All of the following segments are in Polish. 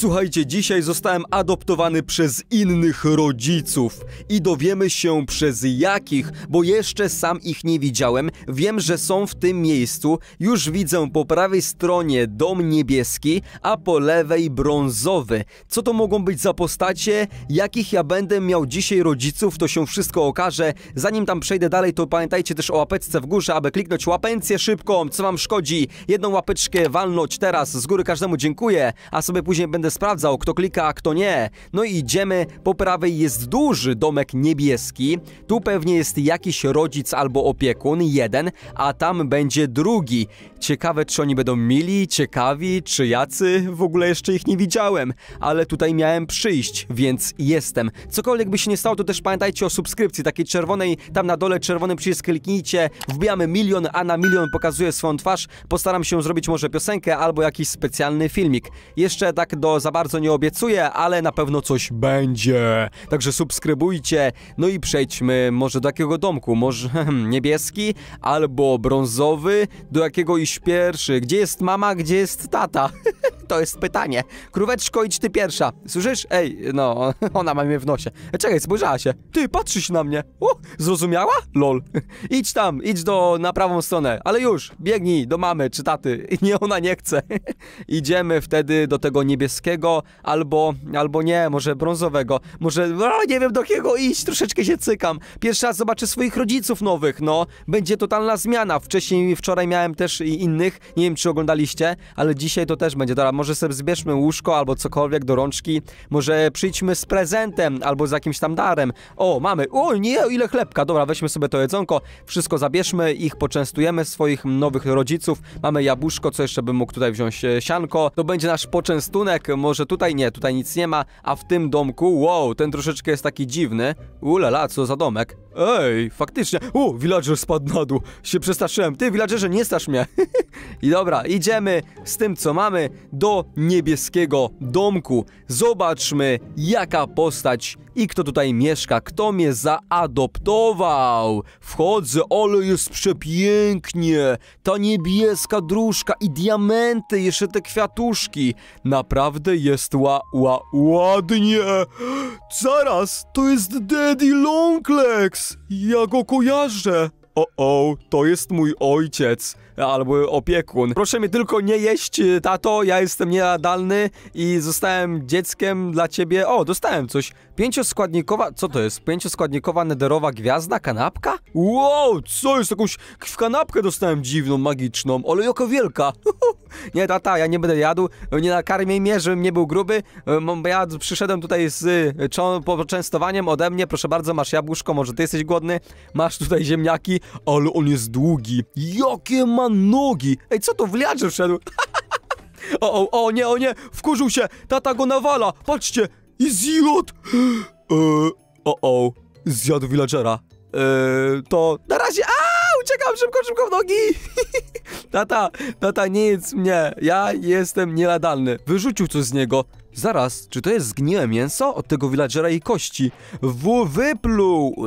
Słuchajcie, dzisiaj zostałem adoptowany przez innych rodziców i dowiemy się przez jakich, bo jeszcze sam ich nie widziałem. Wiem, że są w tym miejscu. Już widzę po prawej stronie dom niebieski, a po lewej brązowy. Co to mogą być za postacie? Jakich ja będę miał dzisiaj rodziców, to się wszystko okaże. Zanim tam przejdę dalej, to pamiętajcie też o łapeczce w górze, aby kliknąć łapencję szybką, co wam szkodzi. Jedną łapeczkę walnąć teraz, z góry każdemu dziękuję, a sobie później będę będę sprawdzał, kto klika, a kto nie. No i idziemy, po prawej jest duży domek niebieski, tu pewnie jest jakiś rodzic albo opiekun, jeden, a tam będzie drugi. Ciekawe, czy oni będą mili, ciekawi, czy jacy, w ogóle jeszcze ich nie widziałem, ale tutaj miałem przyjść, więc jestem. Cokolwiek by się nie stało, to też pamiętajcie o subskrypcji, takiej czerwonej, tam na dole czerwony przycisk kliknijcie, wbijamy milion, a na milion pokazuje swoją twarz, postaram się zrobić może piosenkę albo jakiś specjalny filmik. Jeszcze tak do za bardzo nie obiecuję, ale na pewno coś będzie. Także subskrybujcie, no i przejdźmy może do jakiego domku, może hmm, niebieski albo brązowy, do jakiego pierwszy. Gdzie jest mama, gdzie jest tata? to jest pytanie. Króweczko, idź ty pierwsza. Słyszysz? Ej, no, ona ma mnie w nosie. Czekaj, spojrzała się. Ty, patrzysz na mnie. O, zrozumiała? Lol. Idź tam, idź do, na prawą stronę. Ale już, biegnij do mamy czy taty. Nie, ona nie chce. Idziemy wtedy do tego niebieskiego albo, albo nie, może brązowego. Może, no, nie wiem do kiego iść, troszeczkę się cykam. Pierwszy raz zobaczę swoich rodziców nowych, no. Będzie totalna zmiana. Wcześniej, wczoraj miałem też i innych. Nie wiem, czy oglądaliście, ale dzisiaj to też będzie. Dobra, może sobie zbierzmy łóżko albo cokolwiek do rączki, może przyjdźmy z prezentem albo z jakimś tam darem. O, mamy, o nie, ile chlebka, dobra, weźmy sobie to jedzonko, wszystko zabierzmy, ich poczęstujemy, swoich nowych rodziców, mamy jabłuszko, co jeszcze bym mógł tutaj wziąć, e, sianko, to będzie nasz poczęstunek, może tutaj nie, tutaj nic nie ma, a w tym domku, wow, ten troszeczkę jest taki dziwny, ulala, co za domek, Ej, faktycznie. U, villager spadł na dół. Się przestraszyłem. Ty, villagerze, nie strasz mnie. I dobra, idziemy z tym, co mamy do do niebieskiego domku. Zobaczmy, jaka postać i kto tutaj mieszka, kto mnie zaadoptował. Wchodzę, ale jest przepięknie. Ta niebieska dróżka i diamenty, jeszcze te kwiatuszki. Naprawdę jest ła, ła, ładnie. Zaraz, to jest Daddy Longlegs. Ja go kojarzę. O, o, to jest mój ojciec albo opiekun. Proszę mnie tylko nie jeść, y, tato, ja jestem nienadalny i zostałem dzieckiem dla ciebie. O, dostałem coś. Pięcioskładnikowa, co to jest? Pięcioskładnikowa nederowa gwiazda? Kanapka? Wow, co jest? Jakąś kanapkę dostałem dziwną, magiczną, ale jaka wielka. nie, tata, ja nie będę jadł, nie nakarmię mnie, żebym nie był gruby. Ja przyszedłem tutaj z poczęstowaniem ode mnie, proszę bardzo, masz jabłuszko, może ty jesteś głodny? Masz tutaj ziemniaki, ale on jest długi. Jakie ma nogi! Ej, co to w liacze wszedł? o, o, o, nie, o nie! Wkurzył się! Tata go nawala! Patrzcie! I zjadł! Eee, o, o, zjadł villagera. Eee, to na razie... A, uciekam szybko, szybko w nogi! tata, tata, nic mnie. Ja jestem nieladalny. Wyrzucił coś z niego. Zaraz, czy to jest zgniłe mięso? Od tego villagera i kości. W wypluł!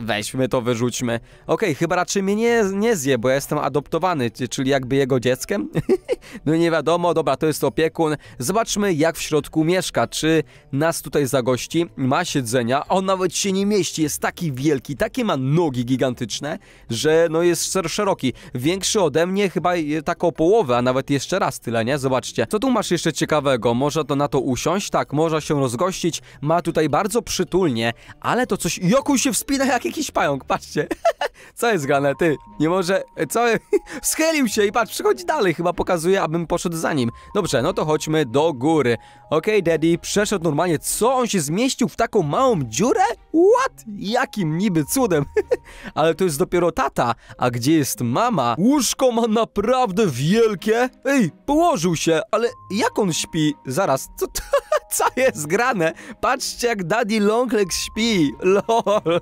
weźmy to, wyrzućmy. Okej, okay, chyba raczej mnie nie, nie zje, bo ja jestem adoptowany, czyli jakby jego dzieckiem. no nie wiadomo, dobra, to jest opiekun. Zobaczmy, jak w środku mieszka. Czy nas tutaj zagości? Ma siedzenia. On nawet się nie mieści, jest taki wielki, takie ma nogi gigantyczne, że no jest szeroki. Większy ode mnie chyba e, tak o połowę, a nawet jeszcze raz tyle, nie? Zobaczcie. Co tu masz jeszcze ciekawego? Może to na to usiąść? usiąść, tak, można się rozgościć, ma tutaj bardzo przytulnie, ale to coś, Joku się wspina jak jakiś pająk, patrzcie. Co jest grane, ty? Nie może... Co? Schylił się i patrz, przychodzi dalej. Chyba pokazuje, abym poszedł za nim. Dobrze, no to chodźmy do góry. Okej, okay, Daddy, przeszedł normalnie. Co? On się zmieścił w taką małą dziurę? What? Jakim niby cudem? Ale to jest dopiero tata. A gdzie jest mama? Łóżko ma naprawdę wielkie. Ej, położył się, ale jak on śpi? Zaraz, co to... Co jest grane? Patrzcie jak Daddy Longlegs śpi. Lol.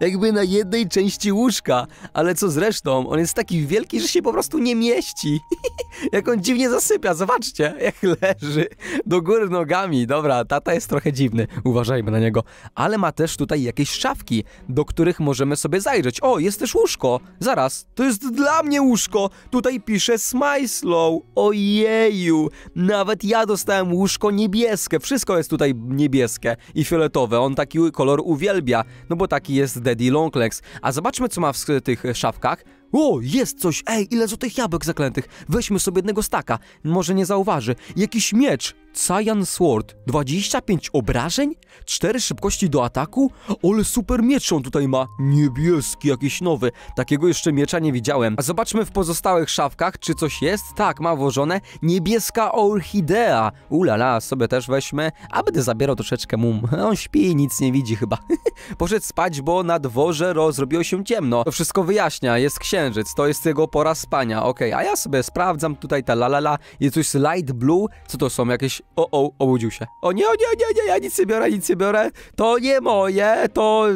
Jakby na jednej części łóżka łóżka, ale co zresztą, on jest taki wielki, że się po prostu nie mieści. jak on dziwnie zasypia, zobaczcie, jak leży do góry nogami. Dobra, tata jest trochę dziwny, uważajmy na niego. Ale ma też tutaj jakieś szafki, do których możemy sobie zajrzeć. O, jest też łóżko, zaraz, to jest dla mnie łóżko. Tutaj pisze Smyslow, ojeju, nawet ja dostałem łóżko niebieskie, wszystko jest tutaj niebieskie i fioletowe, on taki kolor uwielbia, no bo taki jest Daddy Longlegs. A zobaczmy, co ma w tych e, szafkach. O, jest coś! Ej, ile złotych jabłek zaklętych! Weźmy sobie jednego staka. Może nie zauważy. Jakiś miecz! Cyan Sword, 25 obrażeń, 4 szybkości do ataku, ale super miecz on tutaj ma, niebieski, jakiś nowy, takiego jeszcze miecza nie widziałem. A zobaczmy w pozostałych szafkach, czy coś jest, tak, ma włożone, niebieska orchidea, ulala, sobie też weźmy, aby będę zabierał troszeczkę mum, on śpi, nic nie widzi chyba. Poszedł spać, bo na dworze ro, zrobiło się ciemno, to wszystko wyjaśnia, jest księżyc, to jest jego pora spania, okej, okay, a ja sobie sprawdzam tutaj ta lalala, jest coś light blue, co to są, jakieś o, o, obudził się. O nie, o nie, o nie, nie, ja nic nie biorę, nic nie biorę, to nie moje, to...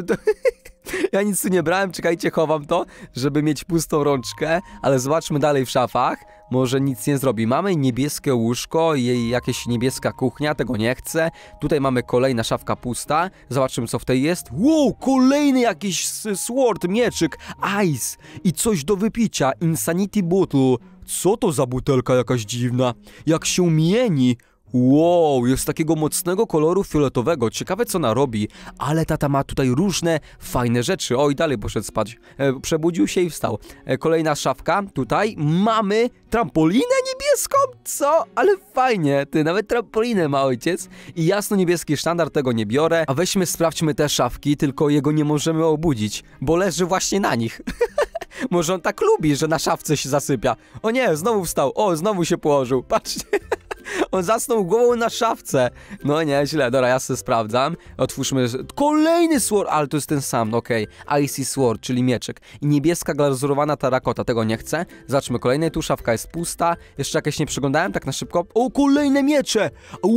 ja nic tu nie brałem, czekajcie, chowam to, żeby mieć pustą rączkę, ale zobaczmy dalej w szafach, może nic nie zrobi. Mamy niebieskie łóżko i jakaś niebieska kuchnia, tego nie chcę. Tutaj mamy kolejna szafka pusta, zobaczymy co w tej jest. Wow, kolejny jakiś sword, mieczyk, ice i coś do wypicia, insanity bottle. Co to za butelka jakaś dziwna? Jak się mieni? Wow, jest takiego mocnego koloru fioletowego. Ciekawe co ona robi, ale tata ma tutaj różne fajne rzeczy. Oj, dalej poszedł spać. E, przebudził się i wstał. E, kolejna szafka. Tutaj mamy trampolinę niebieską. Co? Ale fajnie. Ty, nawet trampolinę ma ojciec. I jasno niebieski sztandar, tego nie biorę. A weźmy, sprawdźmy te szafki, tylko jego nie możemy obudzić, bo leży właśnie na nich. Może on tak lubi, że na szafce się zasypia. O nie, znowu wstał. O, znowu się położył. Patrzcie. On zasnął głową na szafce. No źle, dobra, ja sobie sprawdzam. Otwórzmy. Kolejny sword, ale to jest ten sam, no okej. Okay. Icy sword, czyli mieczek. I niebieska glazurowana tarakota, tego nie chcę. Zobaczmy kolejny. tu szafka jest pusta. Jeszcze jakieś nie przeglądałem, tak na szybko. O, kolejne miecze!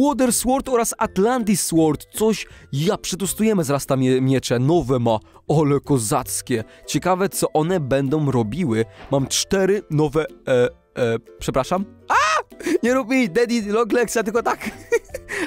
Water sword oraz Atlantis sword. Coś, ja przetestujemy zaraz tam mie miecze, nowe ma. Ole kozackie. Ciekawe, co one będą robiły. Mam cztery nowe... E E, przepraszam? A! Nie rób mi Daddy Loglexa tylko tak.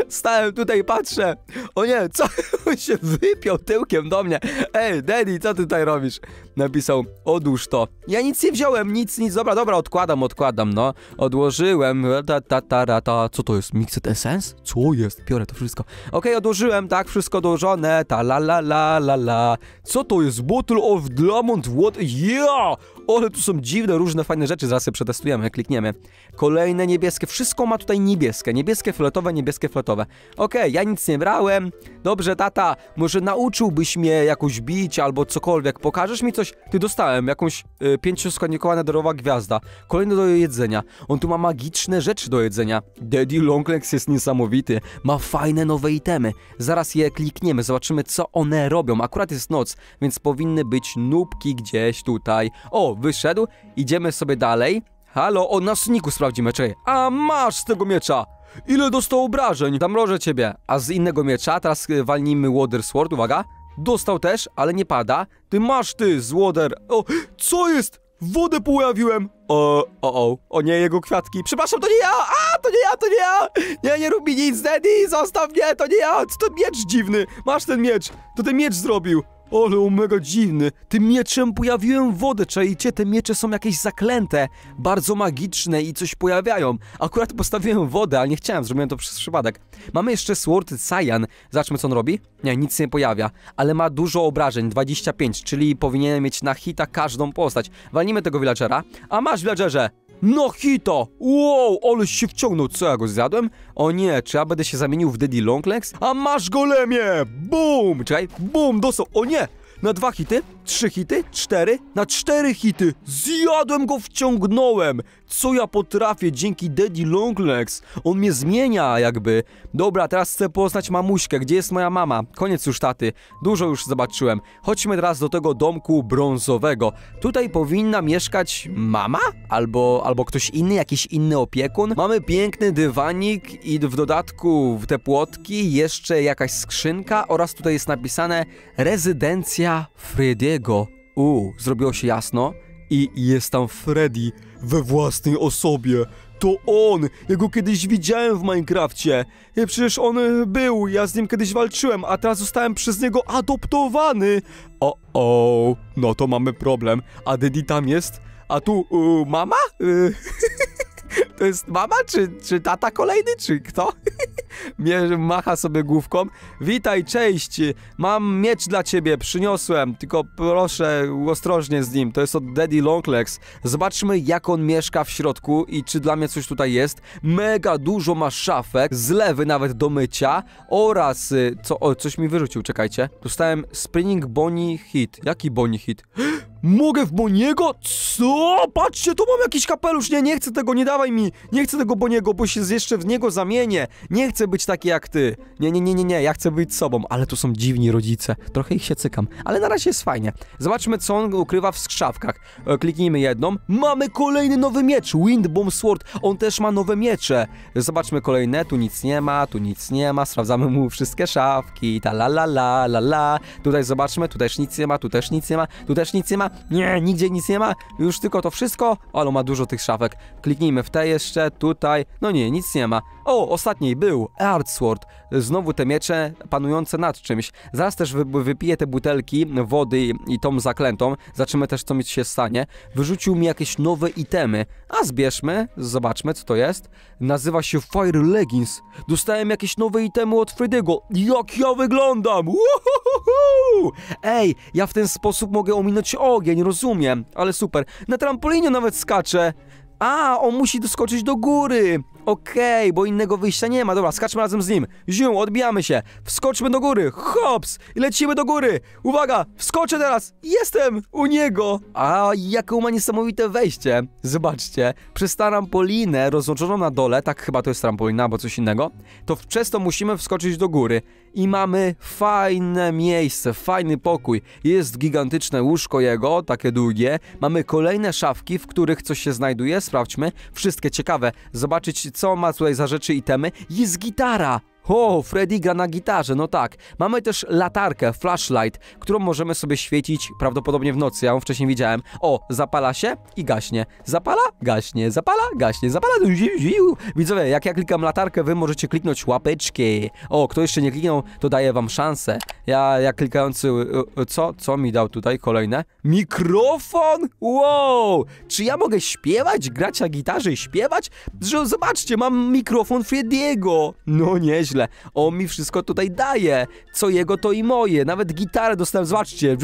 Stałem tutaj patrzę. O nie, co? On się wypiął tyłkiem do mnie. Ej, Daddy, co ty tutaj robisz? Napisał, odłóż to. Ja nic nie wziąłem, nic, nic. Dobra, dobra, odkładam, odkładam, no. Odłożyłem. Ta, ta, ta, ta, ta. Co to jest? Mixed Essence? Co jest? Biorę to wszystko. Okej, okay, odłożyłem, tak, wszystko odłożone. Ta la la la la la. Co to jest? Bottle of Diamond? What? Yeah! ole tu są dziwne, różne fajne rzeczy, zaraz je przetestujemy, klikniemy. Kolejne niebieskie, wszystko ma tutaj niebieskie, niebieskie, flotowe, niebieskie, flotowe. Okej, okay, ja nic nie brałem. Dobrze, tata, może nauczyłbyś mnie jakoś bić albo cokolwiek, pokażesz mi coś? Ty dostałem jakąś y, pięcioskładnikowana dorowa gwiazda. Kolejne do jedzenia. On tu ma magiczne rzeczy do jedzenia. Daddy Longlegs jest niesamowity, ma fajne nowe itemy. Zaraz je klikniemy, zobaczymy co one robią. Akurat jest noc, więc powinny być nubki gdzieś tutaj. O, wyszedł, idziemy sobie dalej. Halo, o naszniku sprawdzimy, czekaj. A masz z tego miecza! Ile dostał obrażeń? Zamrożę ciebie. A z innego miecza, teraz y, walnijmy Water Sword, uwaga. Dostał też, ale nie pada. Ty masz ty z Water... O, co jest? Wodę pojawiłem! O, o, o, o nie, jego kwiatki. Przepraszam, to nie ja! A, to nie ja, to nie ja! Nie, nie rób mi nic, Daddy, zostaw mnie, to nie ja! Co to miecz dziwny? Masz ten miecz, to ten miecz zrobił. Ole, mega dziwny. Tym mieczem pojawiłem wodę, czajcie? Te miecze są jakieś zaklęte, bardzo magiczne i coś pojawiają. Akurat postawiłem wodę, ale nie chciałem, zrobiłem to przez przypadek. Mamy jeszcze Sword Cyan. Zobaczmy, co on robi. Nie, nic nie pojawia, ale ma dużo obrażeń, 25, czyli powinien mieć na hita każdą postać. Walnijmy tego villagera. A masz, villagerze! No hito, Wow, ale się wciągnął. Co, ja go zjadłem? O nie, czy ja będę się zamienił w Daddy Longlegs? A masz golemie! Bum! Czekaj, bum, dostał. O nie! Na dwa hity? Trzy hity? Cztery? Na cztery hity! Zjadłem go, wciągnąłem! Co ja potrafię dzięki Daddy Longlegs? On mnie zmienia jakby. Dobra, teraz chcę poznać mamuśkę. Gdzie jest moja mama? Koniec już taty. Dużo już zobaczyłem. Chodźmy teraz do tego domku brązowego. Tutaj powinna mieszkać mama? Albo, albo ktoś inny, jakiś inny opiekun? Mamy piękny dywanik i w dodatku te płotki, jeszcze jakaś skrzynka oraz tutaj jest napisane rezydencja Frydy Freddy'ego. Uuu, zrobiło się jasno i jest tam Freddy we własnej osobie. To on! Ja go kiedyś widziałem w Minecrafcie. Ja przecież on e, był, ja z nim kiedyś walczyłem, a teraz zostałem przez niego adoptowany. O, o, no to mamy problem. A Didi tam jest? A tu, y, mama? Y to jest mama, czy, czy tata kolejny, czy kto? macha sobie główką. Witaj, cześć, mam miecz dla ciebie, przyniosłem, tylko proszę ostrożnie z nim, to jest od Daddy Longlegs. Zobaczmy, jak on mieszka w środku i czy dla mnie coś tutaj jest. Mega dużo ma szafek, zlewy nawet do mycia oraz... Y, co, o, coś mi wyrzucił, czekajcie. Dostałem Spinning Bonnie Hit. Jaki Bonnie Hit? Mogę w Boniego? Co? Patrzcie, tu mam jakiś kapelusz. Nie, nie chcę tego, nie dawaj mi. Nie chcę tego Boniego, bo się jeszcze w niego zamienię. Nie chcę być taki jak ty. Nie, nie, nie, nie, nie. Ja chcę być sobą. Ale tu są dziwni rodzice. Trochę ich się cykam. Ale na razie jest fajnie. Zobaczmy, co on ukrywa w skrzawkach. E, kliknijmy jedną. Mamy kolejny nowy miecz. Bomb Sword. On też ma nowe miecze. Zobaczmy kolejne. Tu nic nie ma, tu nic nie ma. Sprawdzamy mu wszystkie szafki. Ta la la la la la. Tutaj zobaczmy. Tu też nic nie ma, tu też nic nie ma, tu też nic nie ma. Nie, nigdzie nic nie ma. Już tylko to wszystko. Ale ma dużo tych szafek. Kliknijmy w te jeszcze, tutaj. No nie, nic nie ma. O, ostatniej był Artsword. Znowu te miecze panujące nad czymś. Zaraz też wy wypiję te butelki wody i tą zaklętą. Zaczymy też, co mi się stanie. Wyrzucił mi jakieś nowe itemy. A zbierzmy, zobaczmy, co to jest. Nazywa się Fire Leggings. Dostałem jakieś nowe itemy od Freddy'ego. Jak ja wyglądam! Uhuhuhu! Ej, ja w ten sposób mogę ominąć ogień, rozumiem. Ale super. Na trampolinie nawet skaczę. A, on musi doskoczyć do góry. Okej, okay, bo innego wyjścia nie ma. Dobra, skaczmy razem z nim. Zium, odbijamy się. Wskoczmy do góry. Hops! I lecimy do góry. Uwaga, wskoczę teraz. Jestem u niego. A, jaką ma niesamowite wejście. Zobaczcie. Przez trampolinę rozłączoną na dole, tak chyba to jest trampolina albo coś innego, to przez to musimy wskoczyć do góry. I mamy fajne miejsce, fajny pokój. Jest gigantyczne łóżko jego, takie długie. Mamy kolejne szafki, w których coś się znajduje. Sprawdźmy. Wszystkie ciekawe. Zobaczyć co ma tutaj za rzeczy i temy, jest gitara. O, Freddy gra na gitarze, no tak. Mamy też latarkę, flashlight, którą możemy sobie świecić prawdopodobnie w nocy, ja ją wcześniej widziałem. O, zapala się i gaśnie. Zapala, gaśnie, zapala, gaśnie, zapala. Widzowie, jak ja klikam latarkę, wy możecie kliknąć łapeczki. O, kto jeszcze nie kliknął, to daje wam szansę. Ja, jak klikający... Y, y, co? Co mi dał tutaj kolejne? Mikrofon? Wow! Czy ja mogę śpiewać, grać na gitarze i śpiewać? Zobaczcie, mam mikrofon Freddy'ego. No nieźle nieźle. On mi wszystko tutaj daje. Co jego, to i moje. Nawet gitarę dostałem, zobaczcie.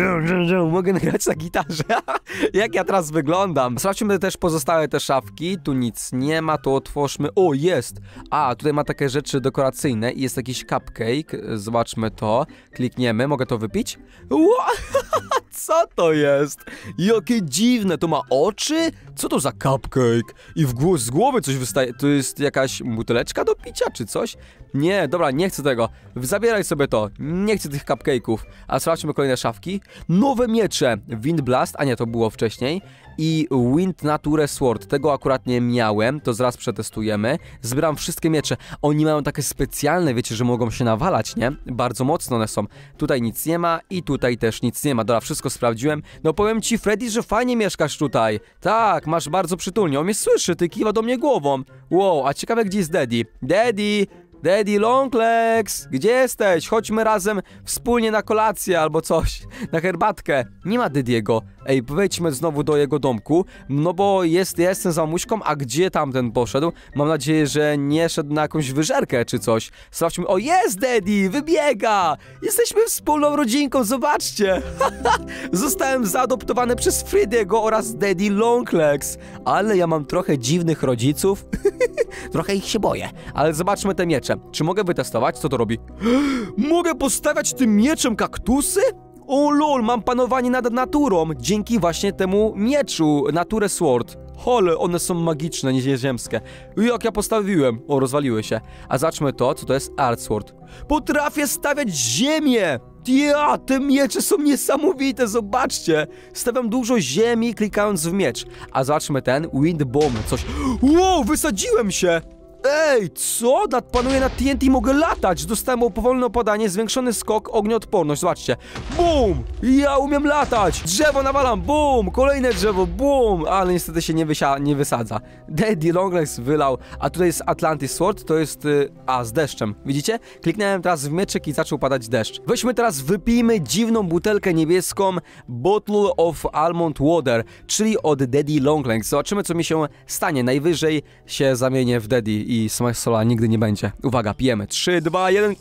Mogę grać na gitarze. Jak ja teraz wyglądam. Sprawdźmy też pozostałe te szafki. Tu nic nie ma, to otwórzmy. O, jest! A, tutaj ma takie rzeczy dekoracyjne i jest jakiś cupcake. Zobaczmy to. Klikniemy. Mogę to wypić? What? Co to jest? Jakie dziwne, to ma oczy? Co to za cupcake? I w głos, z głowy coś wystaje. To jest jakaś buteleczka do picia czy coś? Nie, nie, dobra, nie chcę tego. Zabieraj sobie to. Nie chcę tych cupcake'ów. A sprawdźmy kolejne szafki. Nowe miecze. Wind Blast, a nie, to było wcześniej. I Wind Nature Sword. Tego akurat nie miałem, to zaraz przetestujemy. Zbieram wszystkie miecze. Oni mają takie specjalne, wiecie, że mogą się nawalać, nie? Bardzo mocno one są. Tutaj nic nie ma i tutaj też nic nie ma. Dobra, wszystko sprawdziłem. No powiem ci, Freddy, że fajnie mieszkasz tutaj. Tak, masz bardzo przytulnie. On mnie słyszy, ty kiwa do mnie głową. Wow, a ciekawe gdzie jest Daddy. Daddy! Daddy Longlegs, gdzie jesteś? Chodźmy razem wspólnie na kolację albo coś, na herbatkę. Nie ma Didiego. Ej, wejdźmy znowu do jego domku, no bo jest, ja jestem za muśką, a gdzie tamten poszedł? Mam nadzieję, że nie szedł na jakąś wyżerkę czy coś. Sprawdźmy, o jest Daddy, wybiega! Jesteśmy wspólną rodzinką, zobaczcie! Zostałem zaadoptowany przez Fridiego oraz Daddy Longlegs, ale ja mam trochę dziwnych rodziców, trochę ich się boję, ale zobaczmy te miecze. Czy mogę wytestować, co to robi? mogę postawiać tym mieczem kaktusy? O lol, mam panowanie nad naturą dzięki właśnie temu mieczu, Nature Sword. Hole, one są magiczne, nieziemskie. Jak ja postawiłem? O, rozwaliły się. A zacznijmy to, co to jest Art Sword. Potrafię stawiać ziemię! Ja, te miecze są niesamowite, zobaczcie! Stawiam dużo ziemi klikając w miecz. A zobaczmy ten, Wind Bomb, coś... Wow, wysadziłem się! Ej, co? Panuje na TNT i mogę latać! Dostałem powolne opadanie, zwiększony skok, ognioodporność, zobaczcie. Bum! Ja umiem latać! Drzewo nawalam, bum! Kolejne drzewo, bum! Ale niestety się nie, wysia nie wysadza. Daddy Longlegs wylał, a tutaj jest Atlantis Sword, to jest... Y a, z deszczem. Widzicie? Kliknąłem teraz w mieczek i zaczął padać deszcz. Weźmy teraz, wypijmy dziwną butelkę niebieską Bottle of Almond Water, czyli od Daddy Longlegs. Zobaczymy, co mi się stanie. Najwyżej się zamienię w Daddy i smak sola nigdy nie będzie. Uwaga, pijemy. 3, 2, 1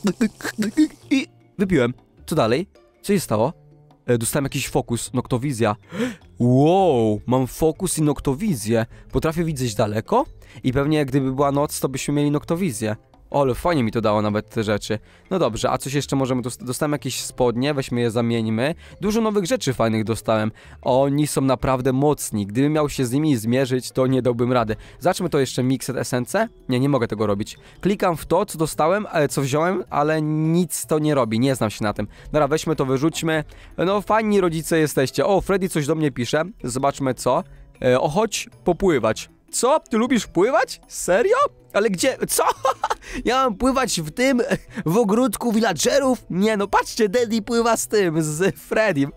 i wypiłem. Co dalej? Co się stało? E, dostałem jakiś fokus, noktowizja. Wow, mam fokus i noktowizję. Potrafię widzieć daleko i pewnie gdyby była noc, to byśmy mieli noktowizję. Ol, fajnie mi to dało nawet te rzeczy. No dobrze, a coś jeszcze możemy... dostać dostałem jakieś spodnie, weźmy je, zamieńmy. Dużo nowych rzeczy fajnych dostałem. Oni są naprawdę mocni. Gdybym miał się z nimi zmierzyć, to nie dałbym rady. Zacznijmy to jeszcze Mixed Essence. Nie, nie mogę tego robić. Klikam w to, co dostałem, e, co wziąłem, ale nic to nie robi. Nie znam się na tym. Dobra, weźmy to, wyrzućmy. No, fajni rodzice jesteście. O, Freddy coś do mnie pisze. Zobaczmy co. E, o, chodź popływać. Co? Ty lubisz pływać? Serio? Ale gdzie? Co? Ja mam pływać w tym, w ogródku villagerów? Nie no, patrzcie, Daddy pływa z tym, z Freddym.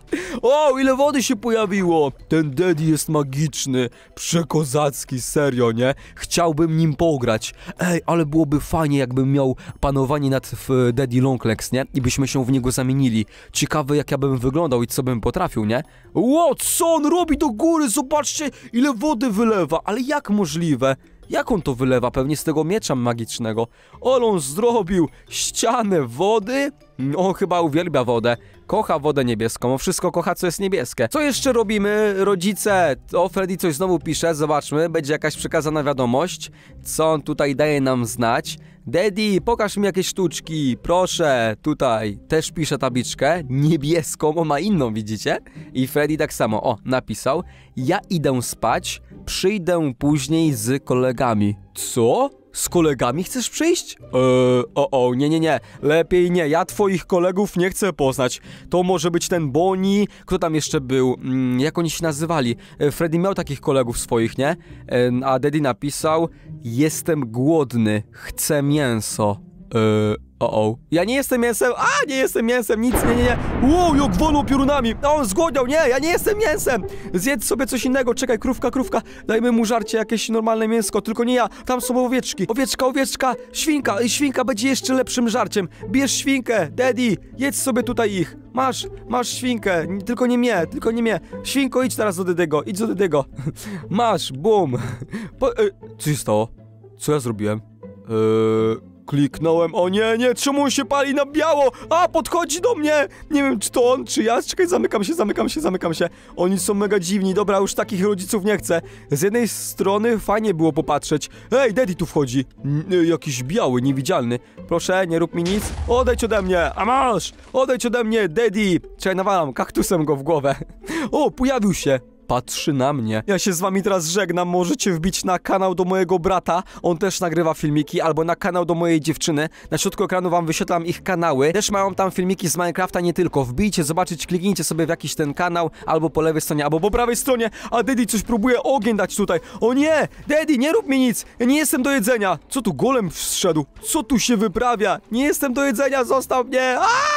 o, ile wody się pojawiło! Ten Daddy jest magiczny, przekozacki, serio, nie? Chciałbym nim pograć. Ej, ale byłoby fajnie, jakbym miał panowanie nad Daddy Longlegs, nie? I byśmy się w niego zamienili. Ciekawe, jak ja bym wyglądał i co bym potrafił, nie? Ło, co on robi do góry? Zobaczcie, ile wody wylewa, ale jak możliwe? Jak on to wylewa? Pewnie z tego miecza magicznego. Olon zrobił ścianę wody? No, chyba uwielbia wodę. Kocha wodę niebieską. O wszystko kocha, co jest niebieskie. Co jeszcze robimy, rodzice? O, Freddy coś znowu pisze. Zobaczmy. Będzie jakaś przekazana wiadomość. Co on tutaj daje nam znać. Daddy, pokaż mi jakieś sztuczki, proszę, tutaj. Też pisze tabliczkę, niebieską, on ma inną, widzicie? I Freddy tak samo, o, napisał, ja idę spać, przyjdę później z kolegami. Co? Z kolegami chcesz przyjść? Eee, o, o, nie, nie, nie. Lepiej nie. Ja twoich kolegów nie chcę poznać. To może być ten Boni, kto tam jeszcze był? Mm, jak oni się nazywali? E, Freddy miał takich kolegów swoich, nie? E, a Daddy napisał: Jestem głodny, chcę mięso. Eee, o, o. Ja nie jestem mięsem. A, nie jestem mięsem, nic, nie, nie, nie. Wow, jak wolno piorunami. No, on zgłodniał, nie, ja nie jestem mięsem. Zjedz sobie coś innego, czekaj, krówka, krówka. Dajmy mu żarcie, jakieś normalne mięsko, tylko nie ja. Tam są owieczki. Owieczka, owieczka, świnka. I świnka będzie jeszcze lepszym żarciem. Bierz świnkę, Daddy, jedz sobie tutaj ich. Masz, masz świnkę, tylko nie mnie, tylko nie mnie. Świnko, idź teraz do Dedego, idź do Dedego. masz, bum. E, co się stało? Co ja zrobiłem? Eee Kliknąłem, o nie, nie, czemu się pali na biało? A, podchodzi do mnie! Nie wiem, czy to on, czy ja, czekaj, zamykam się, zamykam się, zamykam się. Oni są mega dziwni, dobra, już takich rodziców nie chcę. Z jednej strony fajnie było popatrzeć. Ej, Daddy tu wchodzi. N y, jakiś biały, niewidzialny. Proszę, nie rób mi nic. Odejdź ode mnie, a masz! Odejdź ode mnie, Daddy! Czekaj, nawalam kaktusem go w głowę. O, pojawił się patrzy na mnie. Ja się z wami teraz żegnam, możecie wbić na kanał do mojego brata, on też nagrywa filmiki, albo na kanał do mojej dziewczyny. Na środku ekranu wam wyświetlam ich kanały, też mają tam filmiki z Minecrafta, nie tylko. Wbijcie, zobaczyć, kliknijcie sobie w jakiś ten kanał, albo po lewej stronie, albo po prawej stronie, a Daddy coś próbuje ogień dać tutaj. O nie! Daddy, nie rób mi nic! Ja nie jestem do jedzenia! Co tu golem wszedł? Co tu się wyprawia? Nie jestem do jedzenia, zostaw mnie! Aaaa!